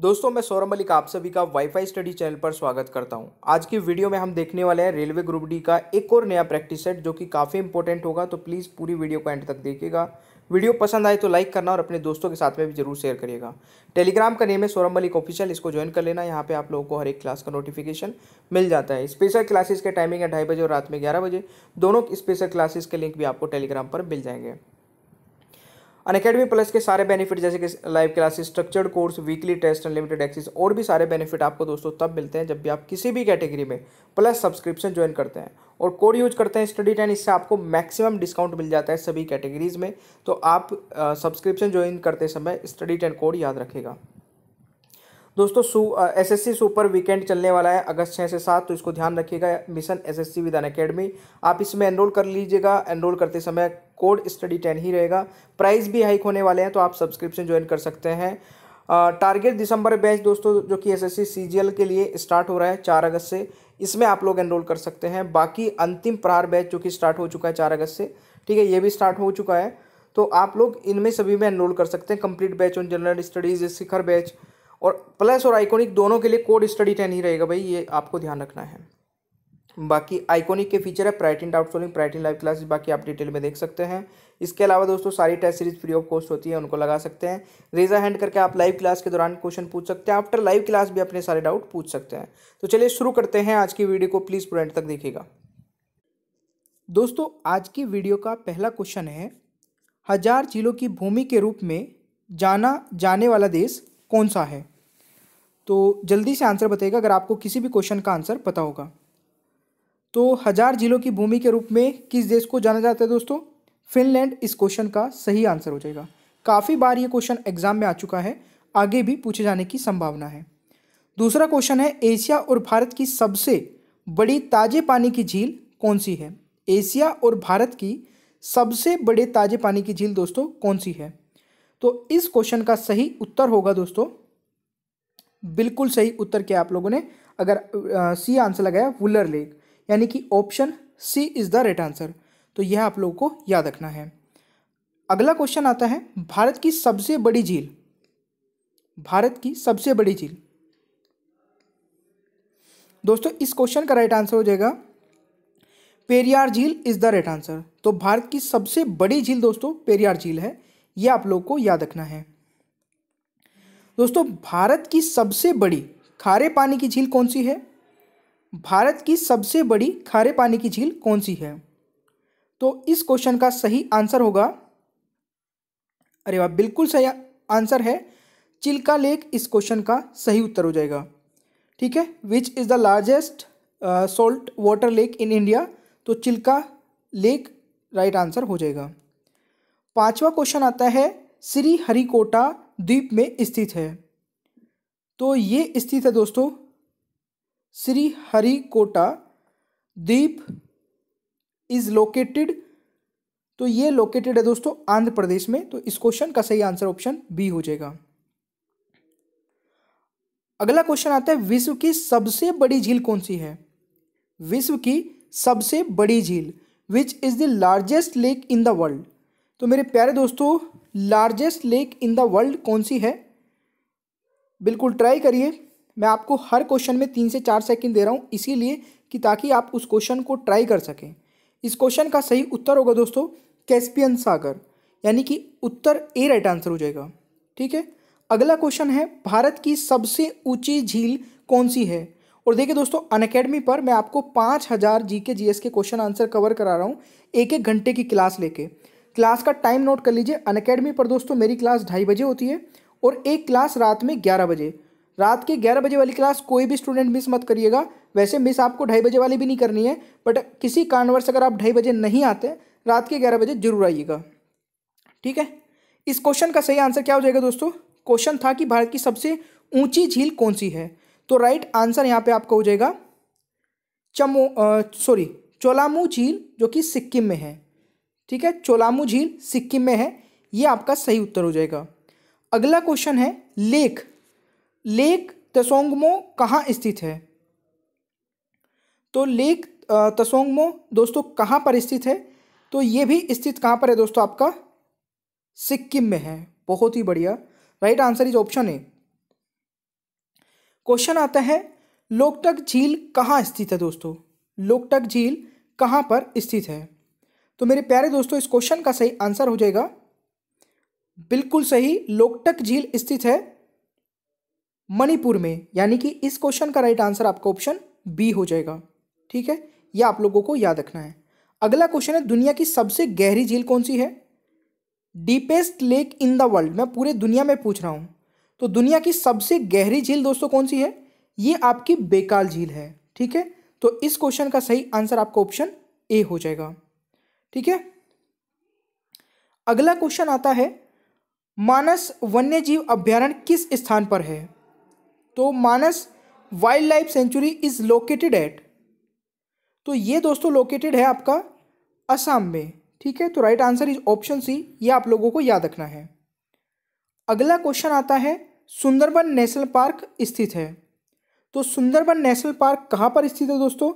दोस्तों मैं सौरभ मलिक आप सभी का वाईफाई स्टडी चैनल पर स्वागत करता हूं। आज की वीडियो में हम देखने वाले हैं रेलवे ग्रुप डी का एक और नया प्रैक्टिस सेट जो कि काफ़ी इंपॉर्टेंट होगा तो प्लीज़ पूरी वीडियो को एंड तक देखिएगा वीडियो पसंद आए तो लाइक करना और अपने दोस्तों के साथ में भी जरूर शेयर करिएगा टेलीग्राम का नेम है सौरभ मलिक ऑफिशियल इसको ज्वाइन कर लेना यहाँ पे आप लोगों को हर एक क्लास का नोटिफिकेशन मिल जाता है स्पेशल क्लासेस के टाइमिंग है ढाई बजे और रात में ग्यारह बजे दोनों स्पेशल क्लासेस के लिंक भी आपको टेलीग्राम पर मिल जाएंगे अनकेडमी प्लस के सारे बेनिफिट जैसे कि live classes structured course weekly test unlimited access और भी सारे बेनिफिट आपको दोस्तों तब मिलते हैं जब भी आप किसी भी कैटेगरी में प्लस सब्सक्रिप्शन ज्वाइन करते हैं और कोड यूज करते हैं स्टडी टेन इससे आपको मैक्सिमम डिस्काउंट मिल जाता है सभी कैटेगरीज में तो आप सब्सक्रिप्शन ज्वाइन करते समय स्टडी टेन कोड याद रखेगा दोस्तों S S C super weekend चलने वाला है अगस्त छः से सात तो इसको ध्यान रखिएगा मिशन एस एस सी विधान अकेडमी आप इसमें एनरोल कर लीजिएगा एनरोल करते समय कोड स्टडी टेन ही रहेगा प्राइस भी हाइक होने वाले हैं तो आप सब्सक्रिप्शन ज्वाइन कर सकते हैं टारगेट दिसंबर बैच दोस्तों जो कि S S C C G L के लिए स्टार्ट हो रहा है चार अगस्त से इसमें आप लोग एनरोल कर सकते हैं बाकी अंतिम प्रहार बैच जो कि स्टार्ट हो चुका है चार अगस्त से ठीक है ये भी स्टार्ट हो चुका है तो आप लोग इनमें सभी में एनरोल कर सकते हैं complete batch on general studies Shikhar batch और प्लस और आइकॉनिक दोनों के लिए कोड स्टडी टेन ही रहेगा भाई ये आपको ध्यान रखना है बाकी आइकॉनिक के फीचर है प्राइटिन डाउट सोलिंग प्राइटिन लाइव क्लासेस बाकी आप डिटेल में देख सकते हैं इसके अलावा दोस्तों सारी test series free of cost होती है उनको लगा सकते हैं रेजा हैंड करके आप लाइव क्लास के दौरान क्वेश्चन पूछ सकते हैं आफ्टर लाइव क्लास भी अपने सारे डाउट पूछ सकते हैं तो चलिए शुरू करते हैं आज की वीडियो को प्लीज़ पूरा तक देखेगा दोस्तों आज की वीडियो का पहला क्वेश्चन है हजार जिलों की भूमि के रूप में जाना जाने वाला देश कौन सा है तो जल्दी से आंसर बताइएगा अगर आपको किसी भी क्वेश्चन का आंसर पता होगा तो हजार जिलों की भूमि के रूप में किस देश को जाना जाता है दोस्तों फिनलैंड इस क्वेश्चन का सही आंसर हो जाएगा काफ़ी बार ये क्वेश्चन एग्जाम में आ चुका है आगे भी पूछे जाने की संभावना है दूसरा क्वेश्चन है एशिया और भारत की सबसे बड़ी ताजे पानी की झील कौन सी है एशिया और भारत की सबसे बड़े ताजे पानी की झील दोस्तों कौन सी है तो इस क्वेश्चन का सही उत्तर होगा दोस्तों बिल्कुल सही उत्तर किया आप लोगों ने अगर सी आंसर लगाया वुलर लेक यानी कि option C is the right answer तो यह आप लोगों को याद रखना है अगला क्वेश्चन आता है भारत की सबसे बड़ी झील भारत की सबसे बड़ी झील दोस्तों इस क्वेश्चन का राइट आंसर हो जाएगा पेरियार झील इज़ द राइट आंसर तो भारत की सबसे बड़ी झील दोस्तों पेरियार झील है यह आप लोगों को याद रखना है दोस्तों भारत की सबसे बड़ी खारे पानी की झील कौन सी है भारत की सबसे बड़ी खारे पानी की झील कौन सी है तो इस क्वेश्चन का सही आंसर होगा अरे वाह बिल्कुल सही आंसर है चिल्का लेक इस क्वेश्चन का सही उत्तर हो जाएगा ठीक है which is the largest salt water lake in India तो चिल्का लेक राइट आंसर हो जाएगा पांचवा क्वेश्चन आता है श्री हरिकोटा द्वीप में स्थित है तो ये स्थित है दोस्तों श्री हरिकोटा द्वीप इज लोकेटेड तो ये लोकेटेड है दोस्तों आंध्र प्रदेश में तो इस क्वेश्चन का सही आंसर ऑप्शन बी हो जाएगा अगला क्वेश्चन आता है विश्व की सबसे बड़ी झील कौन सी है विश्व की सबसे बड़ी झील which is the largest lake in the world तो मेरे प्यारे दोस्तों largest lake in the world कौन सी है बिल्कुल ट्राई करिए मैं आपको हर क्वेश्चन में तीन से चार सेकंड दे रहा हूँ इसीलिए कि ताकि आप उस क्वेश्चन को ट्राई कर सकें इस क्वेश्चन का सही उत्तर होगा दोस्तों कैस्पियन सागर यानी कि उत्तर ए राइट आंसर हो जाएगा ठीक है अगला क्वेश्चन है भारत की सबसे ऊंची झील कौन सी है और देखिए दोस्तों अनकेडमी पर मैं आपको पाँच हज़ार जी के जी के क्वेश्चन आंसर कवर करा रहा हूँ एक एक घंटे की क्लास लेके क्लास का टाइम नोट कर लीजिए अनकेडमी पर दोस्तों मेरी क्लास ढाई बजे होती है और एक क्लास रात में ग्यारह बजे रात के ग्यारह बजे वाली क्लास कोई भी स्टूडेंट मिस मत करिएगा वैसे मिस आपको ढाई बजे वाली भी नहीं करनी है बट किसी कारणवश अगर आप ढाई बजे नहीं आते रात के ग्यारह बजे जरूर आइएगा ठीक है इस क्वेश्चन का सही आंसर क्या हो जाएगा दोस्तों क्वेश्चन था कि भारत की सबसे ऊंची झील कौन सी है तो राइट आंसर यहाँ पे आपका हो जाएगा चमो सॉरी चोलामू झील जो कि सिक्किम में है ठीक है चोलामू झील सिक्किम में है ये आपका सही उत्तर हो जाएगा अगला क्वेश्चन है लेक लेक तसोंगमो कहाँ स्थित है तो लेक तसोंगमो दोस्तों कहाँ पर स्थित है तो ये भी स्थित कहाँ पर है दोस्तों आपका सिक्किम में है बहुत ही बढ़िया right answer is option A question आता है लोकटक झील कहाँ स्थित है दोस्तों लोकटक झील कहाँ पर स्थित है तो मेरे प्यारे दोस्तों इस क्वेश्चन का सही आंसर हो जाएगा बिल्कुल सही लोकटक झील स्थित है मणिपुर में यानी कि इस क्वेश्चन का राइट आंसर आपका ऑप्शन बी हो जाएगा ठीक है यह आप लोगों को याद रखना है अगला क्वेश्चन है दुनिया की सबसे गहरी झील कौन सी है deepest lake in the world मैं पूरे दुनिया में पूछ रहा हूँ तो दुनिया की सबसे गहरी झील दोस्तों कौन सी है ये आपकी बेकाल झील है ठीक है तो इस क्वेश्चन का सही आंसर आपका ऑप्शन ए हो जाएगा ठीक है अगला क्वेश्चन आता है मानस वन्य जीव अभ्यारण्य किस स्थान पर है तो Manas wildlife sanctuary is located at तो ये दोस्तों लोकेटेड है आपका असम में ठीक है तो right answer is option C ये आप लोगों को याद रखना है अगला क्वेश्चन आता है सुंदरबन नेशनल पार्क स्थित है तो सुंदरबन नेशनल पार्क कहाँ पर स्थित है दोस्तों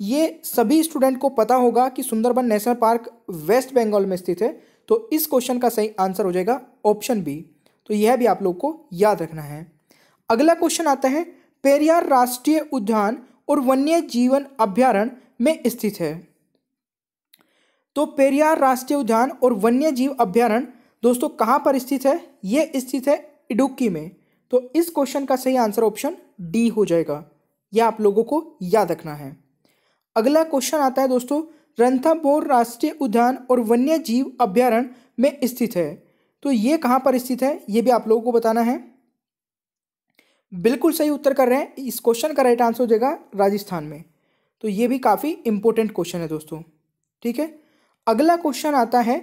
ये सभी स्टूडेंट को पता होगा कि Sundarban national park West Bengal में स्थित है तो इस क्वेश्चन का सही आंसर हो जाएगा ऑप्शन बी तो यह भी आप लोग को याद रखना है अगला क्वेश्चन आता है पेरियार राष्ट्रीय उद्यान और वन्य जीवन अभ्यारण में स्थित है तो पेरियार राष्ट्रीय उद्यान और वन्य जीव अभ्यारण दोस्तों कहाँ पर स्थित है यह स्थित है इडुक्की में तो इस क्वेश्चन का सही आंसर ऑप्शन डी हो जाएगा यह आप लोगों को याद रखना है अगला क्वेश्चन आता है दोस्तों रंथाबोर राष्ट्रीय उद्यान और वन्य जीव अभ्यारण्य में स्थित है तो ये कहाँ पर स्थित है ये भी आप लोगों को बताना है बिल्कुल सही उत्तर कर रहे हैं इस क्वेश्चन का राइट आंसर हो जाएगा राजस्थान में तो ये भी काफ़ी इंपॉर्टेंट क्वेश्चन है दोस्तों ठीक है अगला क्वेश्चन आता है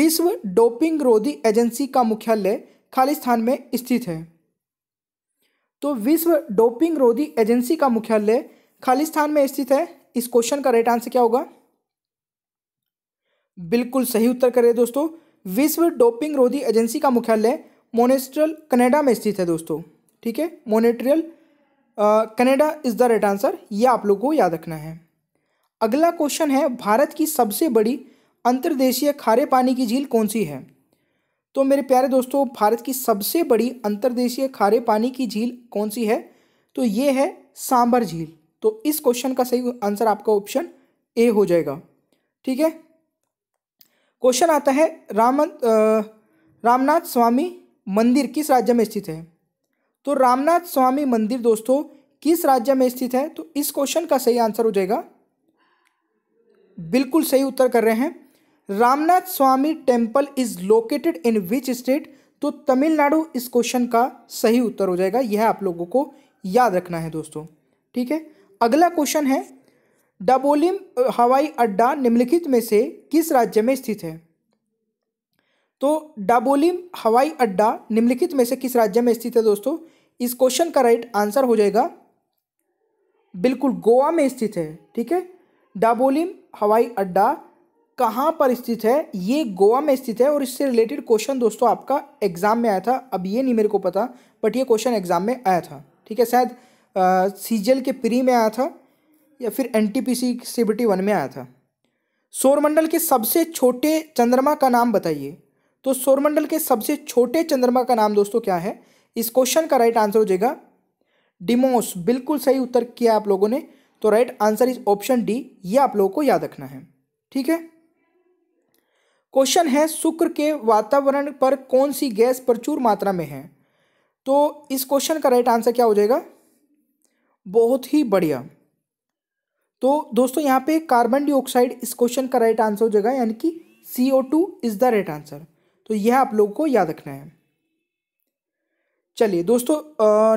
विश्व डोपिंग रोधी एजेंसी का मुख्यालय खालिस्तान में स्थित है तो विश्व डोपिंग रोधी एजेंसी का मुख्यालय खालिस्तान में स्थित है इस क्वेश्चन का राइट आंसर क्या होगा बिल्कुल सही उत्तर करें दोस्तों विश्व डोपिंग रोधी एजेंसी का मुख्यालय मोनेस्ट्रल कनाडा में स्थित है दोस्तों ठीक है Montreal Canada is the right answer यह आप लोगों को याद रखना है अगला क्वेश्चन है भारत की सबसे बड़ी अंतर्देशीय खारे पानी की झील कौन सी है तो मेरे प्यारे दोस्तों भारत की सबसे बड़ी अंतर्देशीय खारे पानी की झील कौन सी है तो ये है सांबर झील तो इस क्वेश्चन का सही आंसर आपका ऑप्शन ए हो जाएगा ठीक है क्वेश्चन आता है राम रामनाथ स्वामी मंदिर किस राज्य में स्थित है तो रामनाथ स्वामी मंदिर दोस्तों किस राज्य में स्थित है तो इस क्वेश्चन का सही आंसर हो जाएगा बिल्कुल सही उत्तर कर रहे हैं Ramnath Swami temple is located in which state तो तमिलनाडु इस क्वेश्चन का सही उत्तर हो जाएगा यह आप लोगों को याद रखना है दोस्तों ठीक है अगला क्वेश्चन है डबोलिम हवाई अड्डा निम्नलिखित में से किस राज्य में स्थित है तो डाबोलिम हवाई अड्डा निम्नलिखित में से किस राज्य में स्थित है दोस्तों इस क्वेश्चन का राइट आंसर हो जाएगा बिल्कुल गोवा में स्थित है ठीक है डाबोलिम हवाई अड्डा कहाँ पर स्थित है ये गोवा में स्थित है और इससे रिलेटेड क्वेश्चन दोस्तों आपका एग्जाम में आया था अब ये नहीं मेरे को पता बट ये क्वेश्चन एग्जाम में आया था ठीक है शायद सीजल के प्री में आया था या फिर N T P C CBT one में आया था सौरमंडल के सबसे छोटे चंद्रमा का नाम बताइए तो सौरमंडल के सबसे छोटे चंद्रमा का नाम दोस्तों क्या है इस क्वेश्चन का राइट आंसर हो जाएगा डिमोस बिल्कुल सही उत्तर किया आप लोगों ने तो right answer is option D ये आप लोगों को याद रखना है ठीक है क्वेश्चन है शुक्र के वातावरण पर कौन सी गैस प्रचुर मात्रा में है तो इस क्वेश्चन का राइट आंसर क्या हो जाएगा बहुत ही बढ़िया तो दोस्तों यहाँ पे कार्बन डाइऑक्साइड इस क्वेश्चन का राइट आंसर हो जाएगा यानी कि C O two is the right answer तो यह आप लोगों को याद रखना है चलिए दोस्तों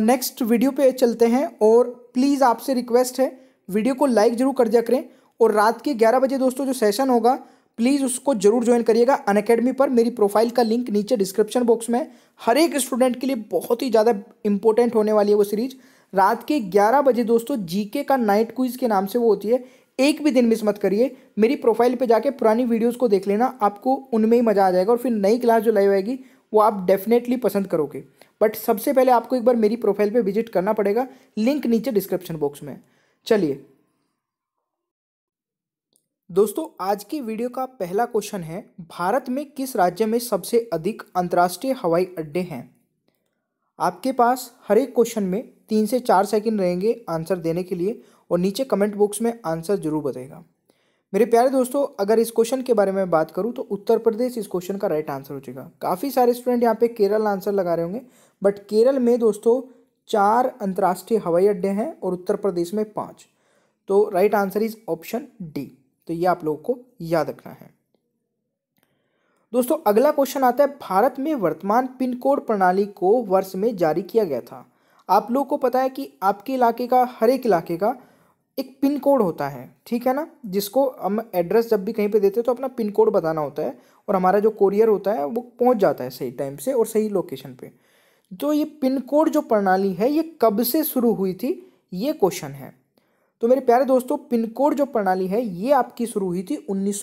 नेक्स्ट वीडियो पे चलते हैं और प्लीज़ आपसे रिक्वेस्ट है वीडियो को लाइक ज़रूर कर दिया करें और रात के ग्यारह बजे दोस्तों जो सेशन होगा प्लीज़ उसको जरूर ज्वाइन करिएगा अन अकेडमी पर मेरी प्रोफाइल का लिंक नीचे डिस्क्रिप्शन बॉक्स में हर एक स्टूडेंट के लिए बहुत ही ज़्यादा इंपॉर्टेंट होने वाली है वो सीरीज़ रात के ग्यारह बजे दोस्तों जीके का नाइट क्विज के नाम से वो होती है एक भी दिन मिस मत करिए मेरी प्रोफाइल पे जाके पुरानी वीडियोस को देख लेना आपको उनमें ही मज़ा आ जाएगा और फिर नई क्लास जो लाइव आएगी वो आप डेफिनेटली पसंद करोगे बट सबसे पहले आपको एक बार मेरी प्रोफाइल पे विजिट करना पड़ेगा लिंक नीचे डिस्क्रिप्शन बॉक्स में चलिए दोस्तों आज की वीडियो का पहला क्वेश्चन है भारत में किस राज्य में सबसे अधिक अंतर्राष्ट्रीय हवाई अड्डे हैं आपके पास हर एक क्वेश्चन में तीन से चार सेकंड रहेंगे आंसर देने के लिए और नीचे कमेंट बॉक्स में आंसर जरूर बताएगा मेरे प्यारे दोस्तों अगर इस क्वेश्चन के बारे में बात करूं तो उत्तर प्रदेश इस क्वेश्चन का राइट आंसर हो जाएगा काफ़ी सारे स्टूडेंट यहाँ पे केरल आंसर लगा रहे होंगे बट केरल में दोस्तों चार अंतर्राष्ट्रीय हवाई अड्डे हैं और उत्तर प्रदेश में पाँच तो right answer is option D तो ये आप लोगों को याद रखना है दोस्तों अगला क्वेश्चन आता है भारत में वर्तमान पिन कोड प्रणाली को वर्ष में जारी किया गया था आप लोगों को पता है कि आपके इलाके का हर एक इलाके का एक पिन कोड होता है ठीक है ना जिसको हम एड्रेस जब भी कहीं पे देते हैं तो अपना पिन कोड बताना होता है और हमारा जो कोरियर होता है वो पहुंच जाता है सही टाइम से और सही लोकेशन पे तो ये पिन कोड जो प्रणाली है ये कब से शुरू हुई थी ये क्वेश्चन है तो मेरे प्यारे दोस्तों पिन कोड जो प्रणाली है ये आपकी शुरू हुई थी उन्नीस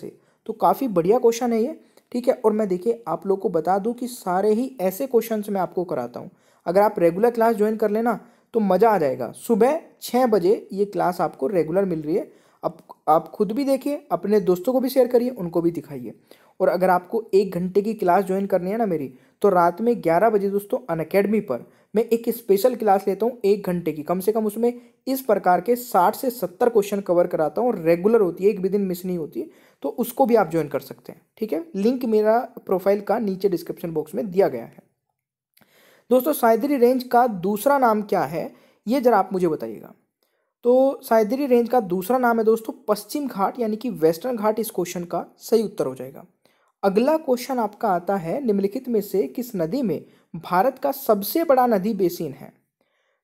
से तो काफ़ी बढ़िया क्वेश्चन है ये ठीक है और मैं देखिए आप लोग को बता दूं कि सारे ही ऐसे क्वेश्चन मैं आपको कराता हूँ अगर आप रेगुलर क्लास ज्वाइन कर लेना तो मज़ा आ जाएगा सुबह छः बजे ये क्लास आपको रेगुलर मिल रही है अब आप खुद भी देखिए अपने दोस्तों को भी शेयर करिए उनको भी दिखाइए और अगर आपको एक घंटे की क्लास ज्वाइन करनी है ना मेरी तो रात में ग्यारह बजे दोस्तों अनकेडमी पर मैं एक स्पेशल क्लास लेता हूँ एक घंटे की कम से कम उसमें इस प्रकार के साठ से सत्तर क्वेश्चन कवर कराता हूँ रेगुलर होती है एक भी दिन मिस नहीं होती तो उसको भी आप ज्वाइन कर सकते हैं ठीक है लिंक मेरा प्रोफाइल का नीचे डिस्क्रिप्शन बॉक्स में दिया गया है दोस्तों साइदरी रेंज का दूसरा नाम क्या है ये जरा आप मुझे बताइएगा तो साइदरी रेंज का दूसरा नाम है दोस्तों पश्चिम घाट यानी कि वेस्टर्न घाट इस क्वेश्चन का सही उत्तर हो जाएगा अगला क्वेश्चन आपका आता है निम्नलिखित में से किस नदी में भारत का सबसे बड़ा नदी बेसिन है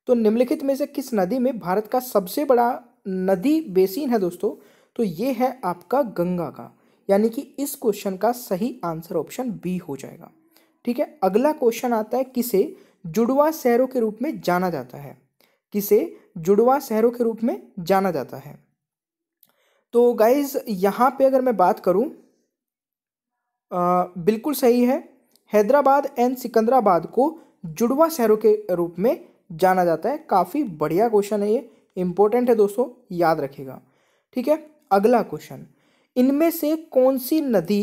तो निम्नलिखित में से किस नदी में भारत का सबसे बड़ा नदी बेसिन है दोस्तों तो ये है आपका गंगा का यानी कि इस क्वेश्चन का सही आंसर ऑप्शन बी हो जाएगा ठीक है अगला क्वेश्चन आता है किसे जुड़वा शहरों के रूप में जाना जाता है किसे जुड़वा शहरों के रूप में जाना जाता है तो गाइज यहाँ पे अगर मैं बात करूँ बिल्कुल सही है हैदराबाद एंड सिकंदराबाद को जुड़वा शहरों के रूप में जाना जाता है काफ़ी बढ़िया क्वेश्चन है ये इम्पोर्टेंट है दोस्तों याद रखेगा ठीक है अगला क्वेश्चन इनमें से कौन सी नदी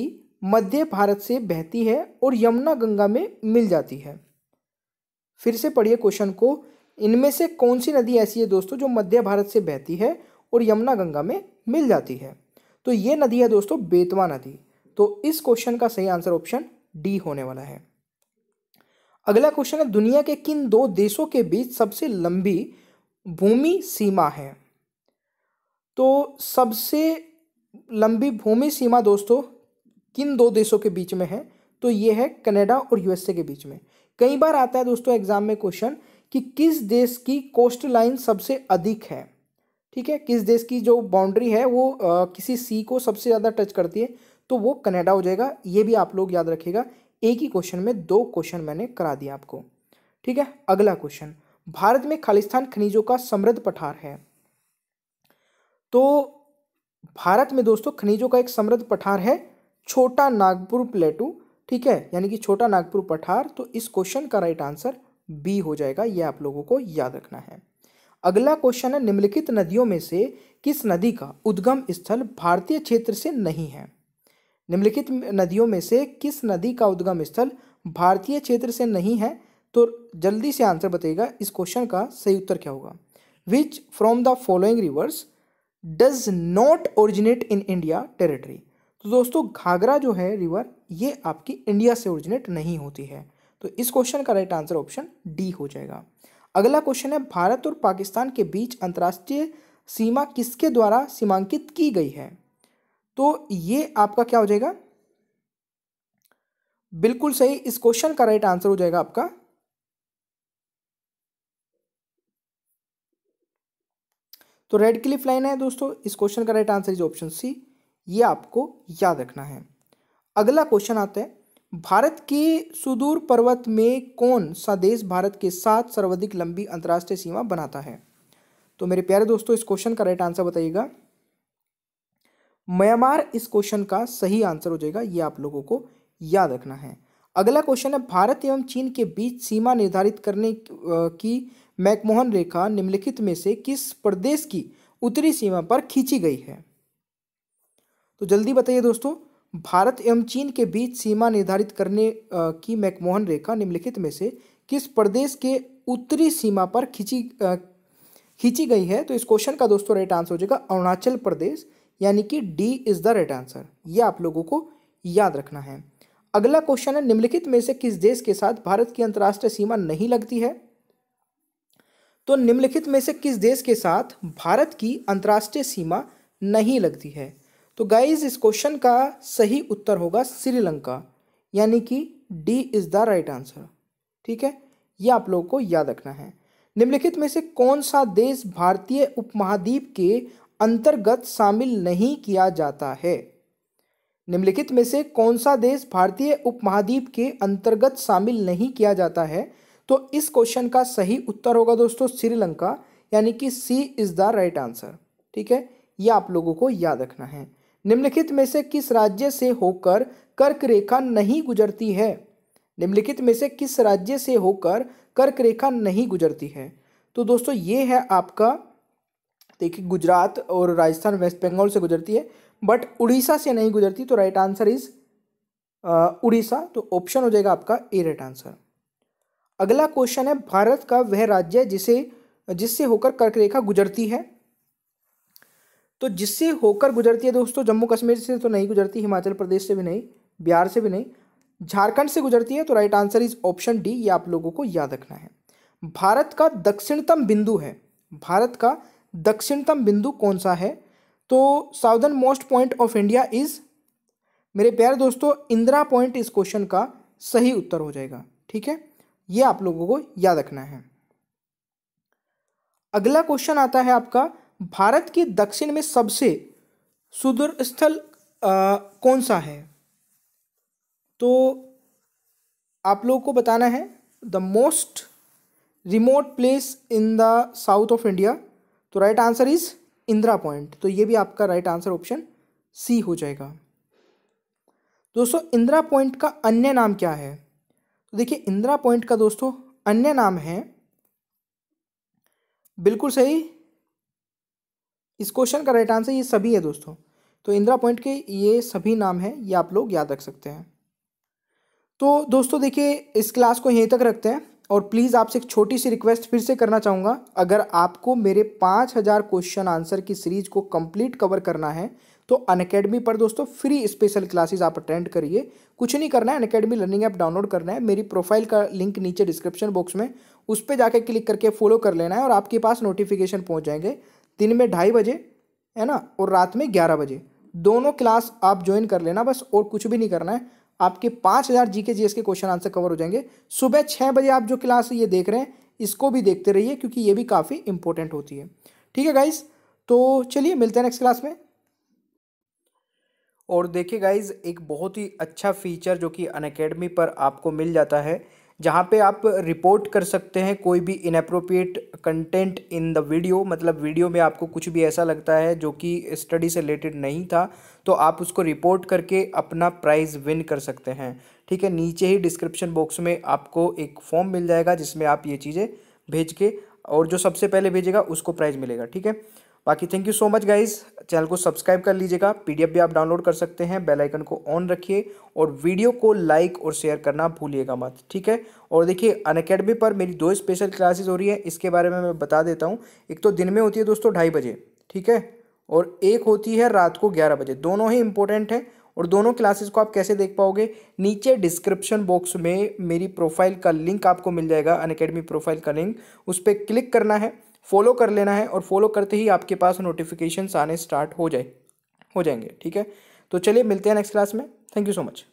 मध्य भारत से बहती है और यमुना गंगा में मिल जाती है फिर से पढ़िए क्वेश्चन को इनमें से कौन सी नदी ऐसी है दोस्तों जो मध्य भारत से बहती है और यमुना गंगा में मिल जाती है तो ये नदी है दोस्तों बेतवा नदी तो इस क्वेश्चन का सही आंसर ऑप्शन डी होने वाला है अगला क्वेश्चन है दुनिया के किन दो देशों के बीच सबसे लंबी भूमि सीमा है तो सबसे लंबी भूमि सीमा दोस्तों किन दो देशों के बीच में है तो ये है कनाडा और यूएसए के बीच में कई बार आता है दोस्तों एग्जाम में क्वेश्चन कि किस देश की कोस्ट लाइन सबसे अधिक है ठीक है किस देश की जो बाउंड्री है वो आ, किसी सी को सबसे ज़्यादा टच करती है तो वो कनाडा हो जाएगा ये भी आप लोग याद रखिएगा एक ही क्वेश्चन में दो क्वेश्चन मैंने करा दिया आपको ठीक है अगला क्वेश्चन भारत में खालिस्तान खनिजों का समृद्ध पठार है तो भारत में दोस्तों खनिजों का एक समृद्ध पठार है छोटा नागपुर प्लेटू ठीक है यानी कि छोटा नागपुर पठार तो इस क्वेश्चन का राइट आंसर बी हो जाएगा यह आप लोगों को याद रखना है अगला क्वेश्चन है निम्नलिखित नदियों में से किस नदी का उद्गम स्थल भारतीय क्षेत्र से नहीं है निम्नलिखित नदियों में से किस नदी का उद्गम स्थल भारतीय क्षेत्र से नहीं है तो जल्दी से आंसर बताइएगा इस क्वेश्चन का सही उत्तर क्या होगा which from the following rivers does not originate in India territory तो दोस्तों घाघरा जो है रिवर ये आपकी इंडिया से ओरिजिनेट नहीं होती है तो इस क्वेश्चन का राइट आंसर ऑप्शन डी हो जाएगा अगला क्वेश्चन है भारत और पाकिस्तान के बीच अंतर्राष्ट्रीय सीमा किसके द्वारा सीमांकित की गई है तो ये आपका क्या हो जाएगा बिल्कुल सही इस क्वेश्चन का राइट आंसर हो जाएगा आपका तो रेड क्लिफ लाइन है दोस्तों इस क्वेश्चन का right answer is option C ये आपको याद रखना है अगला क्वेश्चन आता है भारत के सुदूर पर्वत में कौन सा देश भारत के साथ सर्वाधिक लंबी अंतर्राष्ट्रीय सीमा बनाता है तो मेरे प्यारे दोस्तों इस क्वेश्चन का राइट आंसर बताइएगा म्यांमार इस क्वेश्चन का सही आंसर हो जाएगा ये आप लोगों को याद रखना है अगला क्वेश्चन है भारत एवं चीन के बीच सीमा निर्धारित करने की मैकमोहन रेखा निम्नलिखित में से किस प्रदेश की उत्तरी सीमा पर खींची गई है तो जल्दी बताइए दोस्तों भारत एवं चीन के बीच सीमा निर्धारित करने की मैकमोहन रेखा निम्नलिखित में से किस प्रदेश के उत्तरी सीमा पर खींची खींची गई है तो इस क्वेश्चन का दोस्तों राइट आंसर हो जाएगा अरुणाचल प्रदेश यानी कि D is the right answer ये आप लोगों को याद रखना है अगला क्वेश्चन है निम्नलिखित में से किस देश के साथ भारत की अंतर्राष्ट्रीय सीमा नहीं लगती है तो निम्नलिखित में से किस देश के साथ भारत की अंतर्राष्ट्रीय सीमा नहीं लगती है तो गाइज इस क्वेश्चन का सही उत्तर होगा श्रीलंका यानी कि D is the right answer ठीक है यह आप लोगों को याद रखना है निम्नलिखित में से कौन सा देश भारतीय उपमहाद्वीप के अंतर्गत शामिल नहीं किया जाता है निम्नलिखित में से कौन सा देश भारतीय उपमहाद्वीप के अंतर्गत शामिल नहीं किया जाता है तो इस क्वेश्चन का सही उत्तर होगा दोस्तों श्रीलंका यानी कि C is the right answer ठीक है यह आप लोगों को याद रखना है निम्नलिखित में से किस राज्य से होकर कर्क रेखा नहीं गुजरती है निम्नलिखित में से किस राज्य से होकर कर्क रेखा नहीं गुजरती है तो दोस्तों ये है आपका देखिए गुजरात और राजस्थान वेस्ट बंगाल से गुजरती है बट उड़ीसा से नहीं गुजरती तो राइट आंसर इज़ उड़ीसा तो ऑप्शन हो जाएगा आपका ए राइट आंसर अगला क्वेश्चन है भारत का वह राज्य जिसे जिससे होकर कर्क रेखा गुजरती है तो जिससे होकर गुजरती है दोस्तों जम्मू कश्मीर से तो नहीं गुजरती हिमाचल प्रदेश से भी नहीं बिहार से भी नहीं झारखंड से गुजरती है तो right answer is option D ये आप लोगों को याद रखना है भारत का दक्षिणतम बिंदु है भारत का दक्षिणतम बिंदु कौन सा है तो southernmost point of India is मेरे प्यारे दोस्तों इंदिरा पॉइंट इस क्वेश्चन का सही उत्तर हो जाएगा ठीक है ये आप लोगों को याद रखना है अगला क्वेश्चन आता है आपका भारत के दक्षिण में सबसे सुदूर स्थल कौन सा है तो आप लोगों को बताना है the most remote place in the south of India तो right answer is Indira point तो ये भी आपका राइट आंसर ऑप्शन सी हो जाएगा दोस्तों इंदिरा पॉइंट का अन्य नाम क्या है तो देखिए इंदिरा पॉइंट का दोस्तों अन्य नाम है बिल्कुल सही इस क्वेश्चन का राइट आंसर ये सभी है दोस्तों तो इंदिरा पॉइंट के ये सभी नाम हैं ये आप लोग याद रख सकते हैं तो दोस्तों देखिए इस क्लास को यहीं तक रखते हैं और प्लीज़ आपसे एक छोटी सी रिक्वेस्ट फिर से करना चाहूँगा अगर आपको मेरे पाँच हज़ार क्वेश्चन आंसर की सीरीज़ को कंप्लीट कवर करना है तो अनकेडमी पर दोस्तों फ्री स्पेशल क्लासेस आप अटेंड करिए कुछ नहीं करना है अनकेडमी लर्निंग ऐप डाउनलोड करना है मेरी प्रोफाइल का लिंक नीचे डिस्क्रिप्शन बॉक्स में उस पर जाकर क्लिक करके फॉलो कर लेना है और आपके पास नोटिफिकेशन पहुँच जाएंगे दिन में ढाई बजे है ना और रात में ग्यारह बजे दोनों क्लास आप ज्वाइन कर लेना बस और कुछ भी नहीं करना है आपके पाँच हज़ार जी के जी के क्वेश्चन आंसर कवर हो जाएंगे सुबह छः बजे आप जो क्लास ये देख रहे हैं इसको भी देखते रहिए क्योंकि ये भी काफ़ी इंपॉर्टेंट होती है ठीक है गाइज तो चलिए मिलते हैं नेक्स्ट क्लास में और देखिए गाइज एक बहुत ही अच्छा फीचर जो कि अनकेडमी पर आपको मिल जाता है जहाँ पे आप रिपोर्ट कर सकते हैं कोई भी inappropriate content in the video मतलब वीडियो में आपको कुछ भी ऐसा लगता है जो कि स्टडी से रिलेटेड नहीं था तो आप उसको रिपोर्ट करके अपना प्राइज़ विन कर सकते हैं ठीक है नीचे ही डिस्क्रिप्शन बॉक्स में आपको एक फॉर्म मिल जाएगा जिसमें आप ये चीज़ें भेज के और जो सबसे पहले भेजेगा उसको प्राइज़ मिलेगा ठीक है बाकी thank you so much guys channel को सब्सक्राइब कर लीजिएगा पीडीएफ भी आप डाउनलोड कर सकते हैं बेल आइकन को ऑन रखिए और वीडियो को लाइक और शेयर करना भूलिएगा मत ठीक है और देखिए अनकेडमी पर मेरी दो स्पेशल क्लासेस हो रही है इसके बारे में मैं बता देता हूँ एक तो दिन में होती है दोस्तों ढाई बजे ठीक है और एक होती है रात को ग्यारह बजे दोनों ही इंपॉर्टेंट हैं और दोनों क्लासेस को आप कैसे देख पाओगे नीचे डिस्क्रिप्शन बॉक्स में मेरी प्रोफाइल का लिंक आपको मिल जाएगा अन अकेडमी प्रोफाइल का लिंक उस पर क्लिक करना है फॉलो कर लेना है और फॉलो करते ही आपके पास नोटिफिकेशन आने स्टार्ट हो जाए हो जाएंगे ठीक है तो चलिए मिलते हैं नेक्स्ट क्लास में थैंक यू सो मच